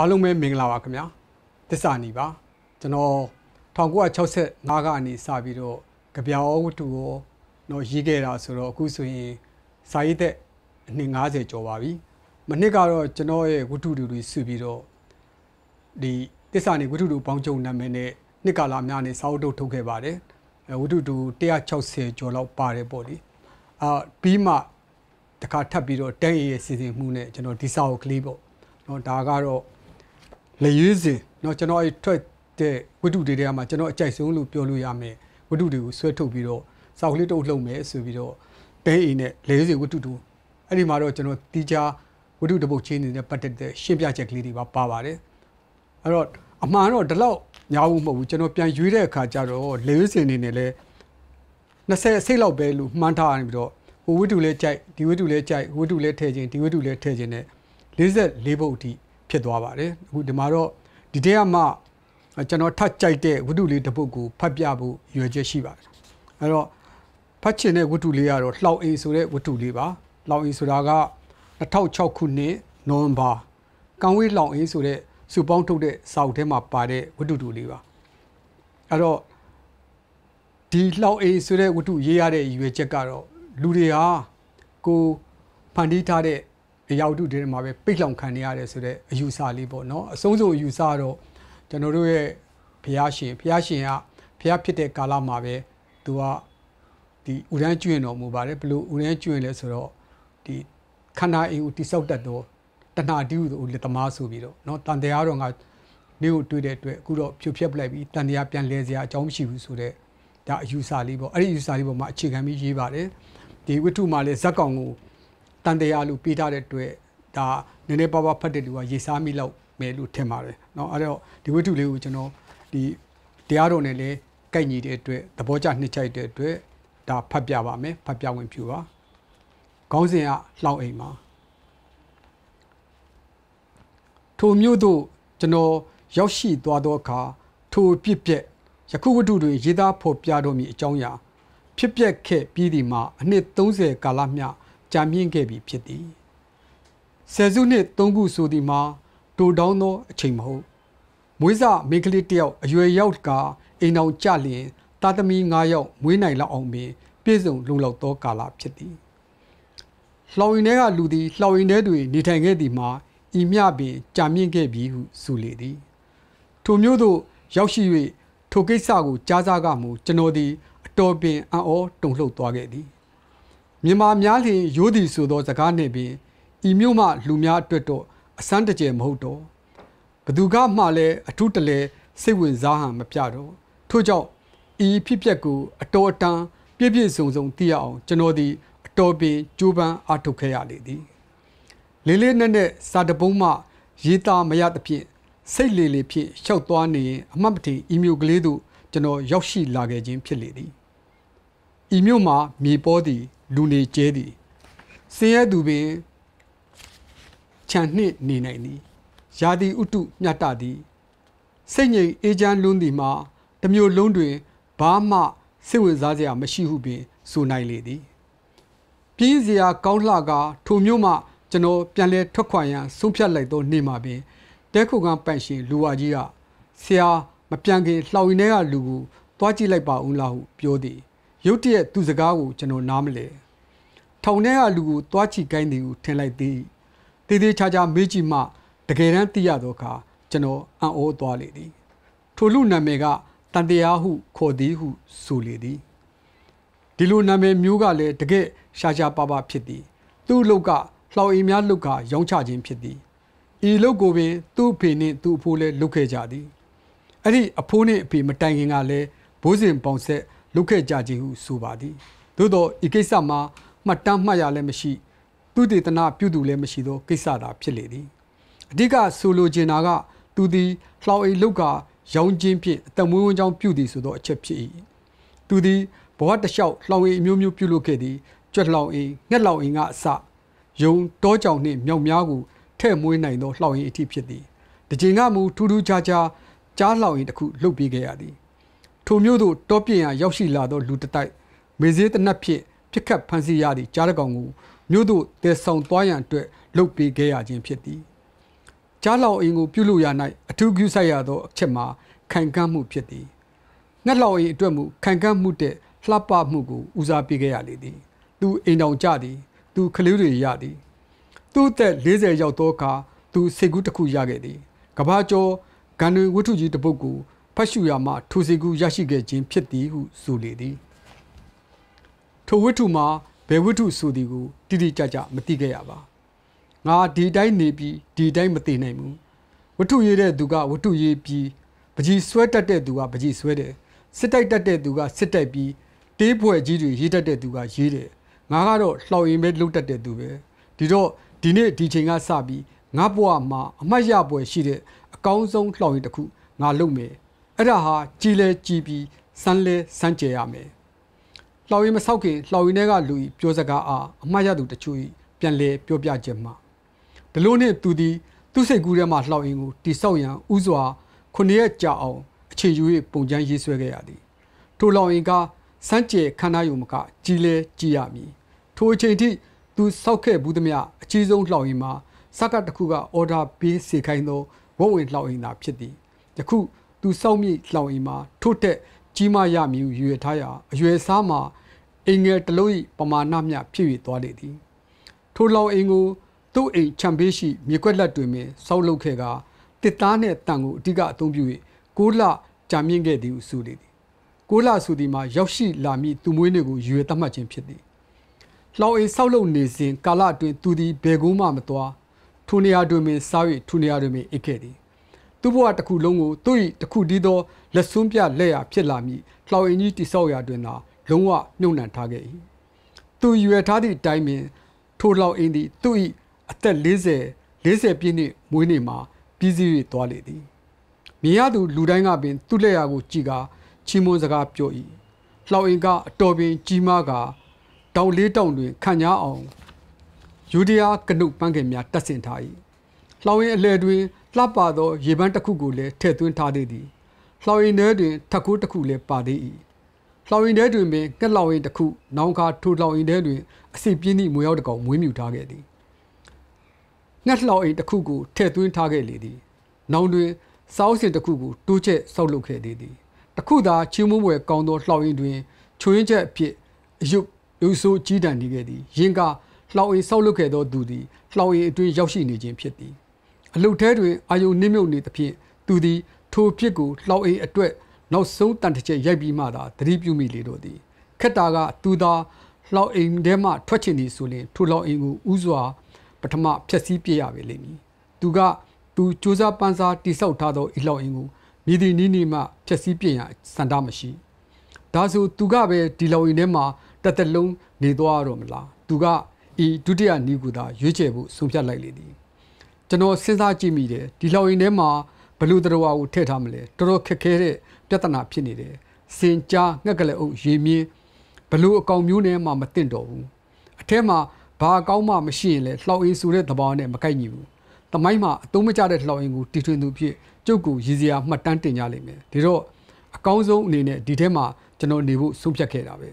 အားလုံးပဲမင်္ဂလာပါခင်ဗျာတစ္ဆာနီပါကျွန်တော်1965ကနေစပြီးတော့ကြပြောင်းဝတ္ထုကိုတော့ရေးခဲ့တာဆိုတော့အခုဆိုရင်စာရေးသက်အနှစ်90ကျော်ပါပြီမနှစ်ကတော့ကျွန်တော်ရဲ့ဝတ္ထုတွေဆွပြီးတော့ဒီတစ္ဆာနီဝတ္ထုတို့ပေါင်းချုပ်နာမည်နဲ့နှစ်ကာလများနေစာအုပ်ထုတ်ထုတ်ခဲ့ပါတယ်ဝတ္ထုတူ160ကျော်လောက်ပါတယ်ပေါ့လေအာပြီးမှတခါထပ်ပြီးတော့တန်ရရဲ့စီစဉ်မှုနဲ့ကျွန်တော်ဒီစာအုပ်ကလေးပေါ့နော်ဒါကတော့လရွေးစဉ်เนาะကျွန်တော်အဲ့ထွက်တဲ့ဝတ္ထုတွေထဲမှာကျွန်တော်အကြိုက်ဆုံးလို့ပြောလို့ရမယ်ဝတ္ထုတွေကိုဆွဲထုတ်ပြီးတော့စောက်ကလေးတုပ်လှုပ်မယ်ဆိုပြီးတော့ဘဲအိမ်နဲ့လရွေးစဉ်ဝတ္ထုတူအဲ့ဒီမှာတော့ကျွန်တော်တီးခြားဝတ္ထုတပုတ်ချင်းနေတဲ့ပတ်သက်တဲ့ရှင်းပြချက်ကလေးတွေပါပါပါတယ်အဲ့တော့အမှန်တော့ဒီလောက်ညာဘူးမဟုတ်ဘူးကျွန်တော်ပြန်ရွေးတဲ့အခါကျတော့လရွေးစဉ်နေနဲ့လဲ20စိတ်လောက်ပဲလို့မှန်းထားရပြီးတော့ဟိုဝတ္ထုလဲကြိုက်ဒီဝတ္ထုလဲကြိုက်ဝတ္ထုလဲထည့်ခြင်းဒီဝတ္ထုလဲထည့်ခြင်းနဲ့44ပုတ်အထိဖြစ်သွားပါတယ်အခုဒီမှာတော့ဒီတဲ့ကမှကျွန်တော်ထပ်ကြိုက်တဲ့ဝတ္ထုလေးတစ်ပုဒ်ကိုဖတ်ပြဖို့ရွယ်ချက်ရှိပါတယ်အဲ့တော့ဖတ်ချင်တဲ့ဝတ္ထုလေးကတော့လှောင်အိမ်ဆိုတဲ့ဝတ္ထုလေးပါလှောင်အိမ်ဆိုတာက2006ခုနှစ်နိုဝင်ဘာကံဝေးလှောင်အိမ်ဆိုတဲ့စုပေါင်းထုတ်တဲ့စာအုပ်ထဲမှာပါတဲ့ဝတ္ထုတူလေးပါအဲ့တော့ဒီလှောင်အိမ်ဆိုတဲ့ဝတ္ထုရေးရတဲ့ရည်ရွယ်ချက်ကတော့လူတွေဟာကိုဖန်တီးထားတဲ့ရာဝတ္ထုတွေမှာပဲပိတ်လောင်ခံနေရတယ်ဆိုတော့အယူဆလေးပေါ့နော်အဆုံးစုံအယူဆတော့ကျွန်တော်တို့ရဲ့ဘုရားရှင်ဘုရားရှင်ကဘုရားဖြစ်တဲ့ကာလမှာပဲသူကဒီဥရန်ကျွင်တော်မူပါတယ်ဘလို့ဥရန်ကျွင်လဲဆိုတော့ဒီခန္ဓာအိမ်ကိုတိဆောက်တတ်တော့တဏှာတိဟုသူလက်သမားဆိုပြီးတော့เนาะတန်တရားတော်ကနေကိုတွေ့တဲ့အတွက်အခုတော့ဖြိုဖျက်ပလိုက်ပြီးတန်တရားပြန်လဲစရာအကြောင်းမရှိဘူးဆိုတော့ဒါအယူဆလေးပေါ့အဲ့ဒီအယူဆလေးပေါ်မှာအခြေခံပြီးရေးပါတယ်ဒီဝိတ္ထုမှာလဲဇက်ကောင်ကိုတန်တရားလို့ပေးထားတဲ့အတွက်ဒါနည်းနည်းပါးပါးဖတ်တဲ့လူကရေစားမိလောက်မယ်လို့ထင်ပါတယ်เนาะအဲ့တော့ဒီဝိတ္ထုလေးကိုကျွန်တော်ဒီတရားတော်နဲ့လည်းကိုက်ညီတဲ့အတွက်သဘောကျနှစ်ချိုက်တဲ့အတွက်ဒါဖတ်ပြပါမယ်ဖတ်ပြဝင်ပြပါခေါင်းစဉ်ကလှောင်အိမ်မှာထိုမြို့သို့ကျွန်တော်ရောက်ရှိသွားသောအခါထိုပြစ်ပြက်ယခုဝတ္ထုတွင်ရေးသားဖော်ပြတော်မူအကြောင်းအရာဖြစ်ပျက်ခဲ့ပြီးဒီမှာအနှစ်30ကာလမျှကြာမြင့်ခဲ့ပြီဖြစ်သည်ဆယ်စုနှစ်၃ခုဆိုသည်မှာတိုတောင်းသောအချိန်မဟုတ်မွေးစားမိန်းကလေးတစ်ယောက်အရွယ်ရောက်ကအိမ်အောင်ကြလျင်တာသမီ9ယောက်မွေးနိုင်လောက်အောင်ပင်ပြည့်စုံ လုံလောက်သောကာလဖြစ်သည်လှောင်ရင်ထဲကလူသည်လှောင်ရင်ထဲတွင် နေထိုင်ခဲ့သည်မှာဤမျှပင်ကြာမြင့်ခဲ့ပြီဟုဆိုလေသည်ထိုမျိုးသို့ရောက်ရှိ၍ထိုကိစ္စကိုကြားစားကမူကျွန်တော်သည်အတော်ပင်အံ့ဩတုန်လှုပ်သွားခဲ့သည်မြန်မာများလျင်ရိုးသည်ဆိုသောစကားနှင့်ပင်ဤမျိုးမှ လူများအတွက်တော့အစမ်းတကျယ်မဟုတ်တော့ဘသူကမှလည်းအထုတလဲစိတ်ဝင်စားဟန်မပြတော့ထို့ကြောင့်ဤဖြစ်ပျက်ကိုအတော်အတန်ပြည့်ပြည့်စုံစုံသိရအောင်ကျွန်တော်သည် အတော်ပင်ကြိုးပမ်းအားထုတ်ခဲ့ရလေသည် လေးလေးနက်နက်စာတပုံးမှ ရေးသားမရသဖြင့်စိတ်လေလေဖြင့်ရှောက်သွားနေရင်အမှတ်မထင်ဤမျိုးကလေးတို့ကျွန်တော်ရောက်ရှိလာခဲ့ခြင်းဖြစ်လေသည်ဤမျိုးမှာမြေပေါ်သည်လူနေကျဲသည်ဆင်းရဲသူပင်ခြံနှင့်နေနိုင်သည်ယာတိဥတုမြတ်တသည်စိတ်ငြိမ်အေးချမ်းလွန်းသည်မှာတမျိုးလုံးတွင်ဘာမှစိတ်ဝင်စားစရာမရှိဟုပင်ဆိုနိုင်လေသည် ပြင်းစရာကောင်းလှကထိုမျိုးမှ ကျွန်တော်ပြန်လဲထွက်ခွာရန်ဆုံးဖြတ်လိုက်သောနေ့မှာပင်တဲခုကပန့်ရှင်လူဝကြီးကဆရာမပြန်ခင်လှောင်ရင်ထဲကလူကိုတွားကြည့်လိုက်ပါဦးလားဟုပြောသည်ရုတ်တရက်သူ့စကားကိုကျွန်တော်နားမလဲထောင်ထဲကလူကိုသွားချီကိုင်းတယ်ကိုထင်လိုက်သည်တေးသေးချာချာမေးကြည့်မှတကယ်တမ်းသိရသောအခါကျွန်တော်အံ့ဩသွားလေသည်ထိုလူနာမည်ကတန်တရားဟုခေါ်သည်ဟုဆိုလေသည်ဒီလိုနာမည်မျိုးကလည်းတကယ်ရှာရှာပါပါဖြစ်သည်သူ့လောက်ကလှောင်အိမ်များလောက်ကရောင်းချခြင်းဖြစ်သည်ဤလောက်ကိုပင်သူ့အဖေနှင့်သူ့အဖိုးလည်းလုခဲ့ကြသည်အဲ့ဒီအဖိုးနှင့်အဖေမတိုင်ခင်ကလည်းဘိုးစဉ်ပေါင်ဆက်လုပ်ခဲ့ကြခြင်းဟုဆိုပါသည်သို့သောဤကိစ္စမှာမှတ်တမ်းမှတ်ရလည်းမရှိ သူတေသနာပြုသူလည်းမရှိသောကိစ္စသာဖြစ်လေသည်အဓိကဆိုလိုချင်တာက သူသည်လှောင်အိတ်လောက်ကရောင်းချင်းဖြင့်အတမွေးဝန်ကြောင်းပြုသည်ဆိုသောအချက်ဖြစ်၏သူသည်ဘဝတလျှောက်လှောင်အိမ်အမျိုးမျိုးပြုလုပ်ခဲ့သည်ကြွက်လှောင်အိမ်ငှက်လှောင်အိမ်ကအစယုံတောကြောင်နှင့်မြောက်များကိုထဲ့မွေးနိုင်သောလှောင်အိမ်အထိဖြစ်သည်တကြင်ကမူထူးထူးခြားခြားကြားလှောင်အိမ်တစ်ခုလှုပ်ပြီးခဲ့ရသည်ထိုမျိုးသို့တောပြင်ရာရောက်ရှိလာသောလူတစ်တိုက် မေဇေးတနက်ဖြင့်ပြစ်ခတ်ဖမ်းဆီးရသည့်ကြားရကောင်ကိုမျိုးသို့တည်ဆောင်သွားရန်အတွက်လှုပ်ပေးခဲ့ရခြင်းဖြစ်သည်ကြားလောက်အင်ကိုပြုလုပ်ရ၌အထူးကူးဆိုင်ရသောအချက်မှာခံကန့်မှုဖြစ်သည်ငှက်လောက်အင်အတွက်မူခံကန့်မှုတဲ့လှပမှုကိုဦးစားပေးခဲ့ရလေသည် သူအိမ်တော်ကြသည် သူခလေးတွေရသည်သူ့အသက်40ရောက်သောအခါသူစိတ်ကူးတစ်ခုရခဲ့သည်ကဘာကျော်ဂန္ဓွေဝတ္ထုကြီးတစ်ပုဒ်ကိုဖတ်ရှုရာမှထိုစီကူရရှိခဲ့ခြင်းဖြစ်သည်ဟုဆိုလေသည်ထိုဝိတ္ထုမှာဘယ်ဝိတ္ထု ဆိုသည်ကိုတိတိကျကျမသိခဲ့ရပါငါဒီတိုင်းနေပြီးဒီတိုင်းမသိနိုင်ဘူးဝတ္ထုရေးတဲ့သူကဝတ္ထုရေးပြီးပကြီးဆွဲတတ်တဲ့သူကပကြီးဆွဲတယ်စစ်တိုက်တတ်တဲ့သူကစစ်တိုက်ပြီးတေးဖွဲ့ကြီးတွေရေးတတ်တဲ့သူကရေးတယ်ငါကတော့လှောင်ရင်ပဲလုတ်တတ်တဲ့သူပဲဒီတော့ဒီနေ့ဒီချိန်ကစပြီးငါဘဝမှာအမတ်ရပွဲရှိတဲ့အကောင်းဆုံးလှောင်ရင်တစ်ခုငါလုတ်မယ်အဲ့ဒါဟာကြီးလဲကြီးပြီးစမ်းလဲစမ်းကြရမယ်လှောင်ရင်မဆောက်ခင်လှောင်ရင်ထဲကလူဤပြောစကားအားအမှားရသူတချို့ဤပြန်လဲပြောပြခြင်းမှာဒီလိုနဲ့သူသည်သူ့စိတ်ကူးထဲမှာလှောင်ရင်ကိုတိဆောက်ရန်ဥစွာခုနှစ်ရက်ကြာအောင်အချိန်ယူ၍ပုံချမ်းရေးဆွဲခဲ့ရသည်ထိုလှောင်ရင်ကစမ်းကြဲခန္ဓာယုံမကကြီးလဲကြီးရမည်ထိုအချိန်ထိသူဆောက်ခဲ့ဘူးသမျှအကြီးဆုံးလှောင်ရင်မှာစကတ်တစ်ခုကအော်ဒါပေးစေခိုင်းသောဝတ်ဝင်လှောင်ရင်သာဖြစ်သည်ယခုသူစောက်မြိတ်လောင်အိမ်မှာထို့တက်ကြီးမရမည်ရွေထားရာအရွယ်စားမှာအိမ်ငယ်တလုံး၏ပမာဏမျှဖြစ်၍သွားလေသည်ထိုလောင်အိမ်ကိုသူ့အိမ်ချံပေးရှိမြေကွက်လက်တွင်ပင်စောက်လုပ်ခဲ့ကတစ်သားနှင့်တန်ကိုအဓိကအသုံးပြု၍ကိုးလကြာမြင့်ခဲ့သည်ဟုဆိုလေသည်ကိုးလဆိုသည်မှာရောက်ရှိလာမည့်သူမွေးနေကိုရွေသတ်မှတ်ခြင်းဖြစ်သည်လောင်အိမ်စောက်လုပ်နေစဉ်ကာလအတွင်းသူသည်ဘယ်ကူမှမသွားထိုနေရာတွင်ပင် စား၍ထိုနေရာတွင်ပင်အိတ်ခဲ့သည်သူ့ဘဝတစ်ခုလုံးကိုသူ့၏တစ်ခုတည်းသောလက်စွန်းပြလက်ရာဖြစ်လာမည်လှောင်အင်ကြီးတိဆောက်ရာတွင်သာလုံးဝမြုံနှံထားခဲ့၏သူရွယ်ထားသည့်အတိုင်းပင်ထိုလှောင်အင်သည်သူ့၏အသက်40 40ပြည့်နှစ်မွေးနေ့မှာပြည်စည်း၍သွားလေသည်မြင်ရသူလူတိုင်းကပင်သူ့လက်ရာကိုကြည်ကာချီးမွမ်းစကားပြော၏လှောင်အင်ကအတော်ပင် ကြီးမားကာတောင်လေးတောင်တွင်ခံညာအောင်ယူဒီယားကနုတ်ပန်းခင်များတက်ဆင်ထား၏လှောင်ရင်အလဲတွင်လှပသောရေပန်းတစ်ခုကိုလည်းထည့်သွင်းထားသေးသည်လှောင်ရင်ထဲတွင်ထက်ခိုးတစ်ခုလည်းပါသေး၏လှောင်ရင်ထဲတွင်ပင်ငှက်လှောင်ရင်တစ်ခုနောင်ခါထိုလှောင်ရင်ထဲတွင်အစီပြင်းသည့်မွေရောက်တစ်ကောင်မွေးမြူထားခဲ့သည်ငှက်လှောင်ရင်တစ်ခုကိုထည့်သွင်းထားခဲ့လေသည်နောင်တွင်စောင်းစင်တစ်ခုကိုတိုးချက်ဆောက်လုပ်ခဲ့သေးသည်တစ်ခုသာချင်းမွေးွယ်ကောင်းသောလှောင်ရင်တွင်ချွင်းချက်အဖြစ်အယုတ်လူဆိုးကြီးတန်နေခဲ့သည်ယင်ကလှောင်ရင်ဆောက်လုပ်ခဲ့သောသူသည်လှောင်ရင်အတွင်းရောက်ရှိနေခြင်းဖြစ်သည်အလုတ်ထဲတွင်အာယုန်နှိမ့်မြုပ်နေသဖြင့်သူသည်ထိုဖြစ်ကိုလှောက်အေးအတွက်နောက်ဆုံးတန်တစ်ချက်ရိုက်ပြီးမှသာသတိပြုမိလေတော့သည် ခက်တာကသူသာလှောက်အိမ်ထဲမှထွက်ချင်သည်ဆိုရင်ထိုလှောက်အိမ်ကိုဥစွာပထမဖျက်ဆီးပြရပဲလိမ့်မည်သူကသူစူးစမ်းပန်းစားတိဆောက်ထားသောဤလှောက်အိမ်ကိုမြည်သည့်နီးနီးမှဖျက်ဆီးပြရန်စန္ဒမရှိဒါဆိုသူကပဲဒီလှောက်အိမ်ထဲမှာတသက်လုံးနေသွားရတော့မလားသူကဤဒုတိယနီးကူသာရွေးချယ်ဖို့ဆုံးဖြတ်လိုက်လေသည်ကျွန်တော်စဉ်းစားကြည့်မိတယ်ဒီလောက်ရင်ထဲမှာဘလူတော်ဝါကိုထည့်ထားမလဲတော်တော်ခက်ခဲတဲ့ပြဿနာဖြစ်နေတယ်စင်ကြားငှက်ကလေးအုပ်ရေမြင်းဘလူအကောင်မျိုးနဲ့မှမတင်တော့ဘူးအထက်မှာဘာအကောင်းမှမရှိရင်လေလှောက်အင်းဆိုတဲ့သဘောနဲ့မကိုက်ညီဘူးတမိုင်းမှာအတုံးမကျတဲ့လှောက်အင်းကိုတီထွင်သူဖြစ်ကျုပ်ကိုရည်စရာမှတ်တမ်းတင်ကြလိမ့်မယ်ဒါတော့အကောင်းဆုံးအနေနဲ့ဒီထဲမှာကျွန်တော်နေဖို့ဆုံးဖြတ်ခဲ့တာပဲ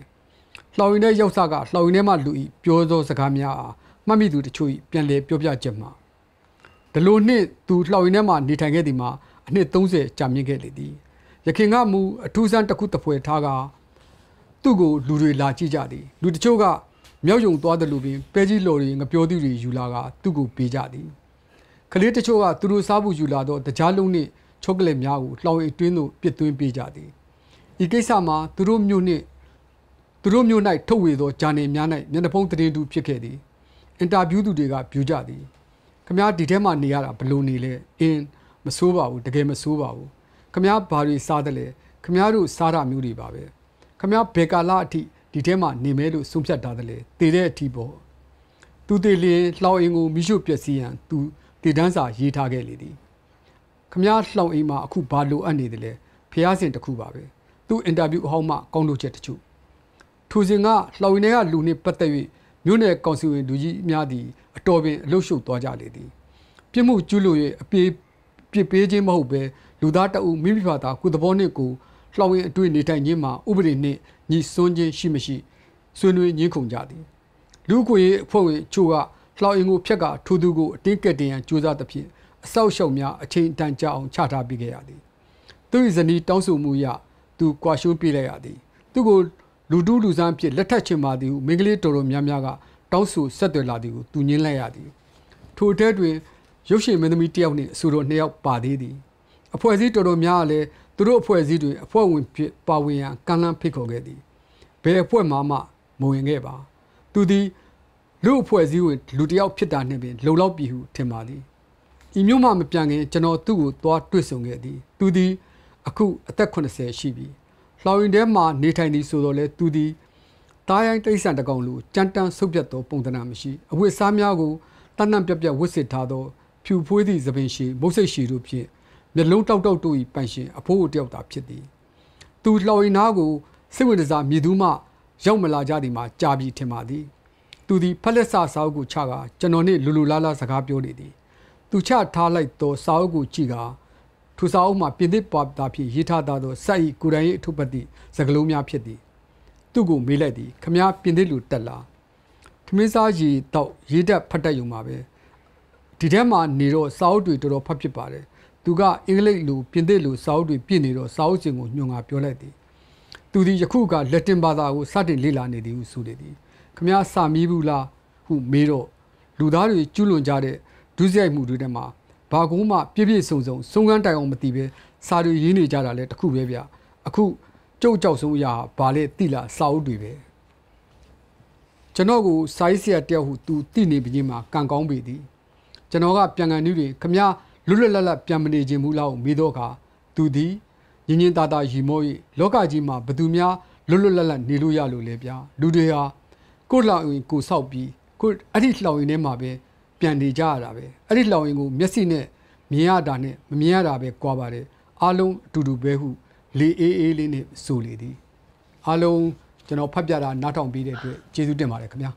လှောင်ရင်တဲ့ရောက်စကလှောင်ရင်ထဲမှာလူဤပြောသောစကားများအားမှတ်မိသူတချို့ဤပြန်လည်ပြောပြချက်မှာဒီလိုနှစ်သူလှောက်ရင်ထဲမှာနေထိုင်ခဲ့ဒီမှာအနှစ်30ကြာမြင့်ခဲ့လေသည်ရခင်ကမူအထူးဆန်းတစ်ခုတစ်ဖွဲ့ထားကသူ့ကိုလူတွေလာကြည့်ကြသည်လူတချို့ကမြောက်ယုံသွားတယ်လို့ပင်ပဲကြီးလော်တွေငပြောသူတွေယူလာကသူ့ကိုပေးကြသည်ကလေးတချို့ကသူတို့စားဖို့ယူလာတော့တကြားလုံးနဲ့ချောကလက်များကိုလှောင်အတွင်းသို့ပစ်သွင်းပေးကြသည်ဤကိစ္စမှာသူတို့မျိုးနှင့်သူတို့မျိုး၌ထုတ်ဝေသောဂျာနယ်များ၌မျက်နှာဖုံးသတင်းတူဖြစ်ခဲ့သည်အင်တာဗျူးသူတွေကဗျူကြသည်ခင်ဗျားဒီထဲမှာနေရတာဘလို့နေလဲအင်းမဆိုးပါဘူးတကယ်မဆိုးပါဘူးခင်ဗျားဘာတွေစားတယ်လဲခင်ဗျားတို့စားတာမျိုးတွေပါပဲခင်ဗျားဘယ်ကာလအထိဒီထဲမှာနေမဲလို့ဆုံးဖြတ်ထားတယ်လေတည်တဲ့အထိပေါ့သူတည်လျင်လှောင်အိမ်ကိုမိရှုပျက်စီးရန်သူတည်တန်းစာရေးထားခဲ့လေသည်ခမည်းလှောင်အိမ်မှာအခုဘာလိုအပ်နေတယ်လဲဖျားစင်တစ်ခုပါပဲသူအင်တာဗျူးအဟောင်းမှကောင်းလို့ချက်တချို့ထူစင်ကလှောင်အိမ်ထဲကလူနဲ့ပတ်သက်၍မြို့နယ်ကောင်စီဝင်လူကြီးများသည်အတော်ပင်အလုရှုပ်သွားကြလေသည်ပြစ်မှုကျူးလွန်၍အပြေးပြစ်ပေးခြင်းမဟုတ်ဘဲလူသားတအုပ်မိမိဘာသာကိုယ်သဘောနှင့်ကိုလှောင်ရင်အတွေ့နေထိုင်ခြင်းမှာဥပဒေနှင့်ညီစွန်းခြင်းရှိမရှိဆွေးနွေးညှင်းခုန်ကြသည်လူ့အခွင့်အရေးအဖွဲ့ဝင်ချို့ကလှောင်ရင်ကိုဖျက်ကထူးထူးကိုအတင်းကက်တင်ရန်ကြိုးစားသဖြင့်အဆောက်အအုံများအချိန်တန်ကြာအောင်ချထားပေးခဲ့ရသည်သူ၏ဇနီးတောင်းဆိုမှုအရသူကွာရှုံးပြေးလိုက်ရသည်သူကိုလူတူးလူဆန်းဖြစ်လက်ထက်ချင်ပါသည်ဟုမိန်းကလေးတော်တော်များများကတောင်းဆိုဆက်သွယ်လာသည်ကိုသူညင်းလိုက်ရသည်ထိုအထဲတွင်ရုပ်ရှင်မင်းသမီးတစ်ယောက်နှင့်အဆိုတော်နှစ်ယောက်ပါသေးသည်အဖွဲ့အစည်းတော်တော်များကလည်းသူတို့အဖွဲ့အစည်းတွင်အဖွဲ့ဝင်ဖြစ်ပါဝင်ရန်ကမ်းလှမ်းဖိတ်ခေါ်ခဲ့သည်ဘယ်အဖွဲ့မှမှမဝင်ခဲ့ပါသူသည်လူအဖွဲ့အစည်းဝင်လူတစ်ယောက်ဖြစ်တာနှင့်ပင်လုံလောက်ပြီဟုထင်ပါသည်ဤမျိုးမှမပြန်ခင်ကျွန်တော်သူ့ကိုသွားတွေ့ဆုံခဲ့သည်သူသည်အခုအသက်80ရှိပြီလော်ရင်ထဲမှာနေထိုင်သည်ဆိုတော့လေသူသည်တားရိုင်းတိတ်ဆန်တကောင်လိုကြမ်းတမ်းဆုပ်ပြတ်သောပုံသဏ္ဍာန်မရှိအဝတ်စားများကိုတန်တန်ပြက်ပြက်ဝတ်ဆစ်ထားသောဖြူဖွေးသည့်သပင်ရှိမုတ်ဆိတ်ရှိတို့ဖြင့်မျက်လုံးတောက်တောက်တို့၏ပန့်ရှင်အဖိုးတယောက်သာဖြစ်သည်သူလော်ရင်နာကိုစိတ်ဝင်စားမြည်သူမှ ရောက်မလာကြသည်မှာကြာပြီထင်ပါသည်သူသည်ဖက်လက်စာစာအုပ်ကိုချကကျွန်တော်နှင့်လူလူလားလားစကားပြောနေသည်သူချထားလိုက်သောစာအုပ်ကိုကြည့်ကထူစာအုပ်မှာပြင်သစ်ပါတာဖြင့်ရေးထားသောဆက်ဤကိုယ်တိုင်၏အထုပတိစကလုံးများဖြစ်သည်သူ့ကိုမေးလိုက်သည်ခမည်းပြင်သစ်လူတက်လာခမင်းစားရေတော့ရေးတက်ဖတ်တက်ယူမှာပဲဒီထဲမှာနေတော့စာအုပ်တွေတော်တော်ဖတ်ဖြစ်ပါတယ်သူကအင်္ဂလိပ်လူပြင်သစ်လူစာအုပ်တွေပြည့်နေတော့စာအုပ်ရှင်ကိုညွှန်ကပြောလိုက်သည်သူသည်ယခုကလက်တင်ဘာသာကိုစတင်လေ့လာနေသည်ဟုဆိုလေသည်ခမည်းစာမီးဘူးလားဟုမေးတော့လူသားတွေကျူးလွန်ကြတဲ့ဒုစရိုက်မှုတွေထဲမှာဘာကူမှပြည့်ပြည့်စုံစုံဆုံးခန်းတိုင်အောင်မသိပဲစာတွေရေးနေကြတာလည်းတခုပဲဗျအခုကြုတ်ကြောက်ဆုံးအရာဘာလဲတိလာစာအုပ်တွေပဲကျွန်တော်ကိုစာရေးဆရာတယောက်ဟုသူတိနေပြီးမှကံကောင်းပေသည်ကျွန်တော်ကပြန်ကန်နည်းတွေခမရလွတ်လွတ်လပ်လပ်ပြန်မနေခြင်းဘူးလားကိုမေးတော့ခါသူသည်ညင်ညင်သာသာရီမော၍လောကကြီးမှာဘသူများလွတ်လွတ်လပ်လပ်နေလို့ရလို့လဲဗျာလူတွေဟာကိုယ်လောက်ရင်ကိုဆောက်ပြီးကိုအဲ့ဒီလောက်ရင်ထဲမှာပဲပြန်နေကြရတာပဲအဲ့ဒီလောင်ရင်ကိုမျက်စိနဲ့မြင်ရတာနဲ့မမြင်ရတာပဲကွာပါတယ်အားလုံးအတူတူပဲဟုလေအေးအေးလေးနဲ့ဆိုလေသည်အားလုံးကျွန်တော်ဖတ်ပြတာနားထောင်ပြီးတဲ့အတွက်ကျေးဇူးတင်ပါတယ်ခင်ဗျာ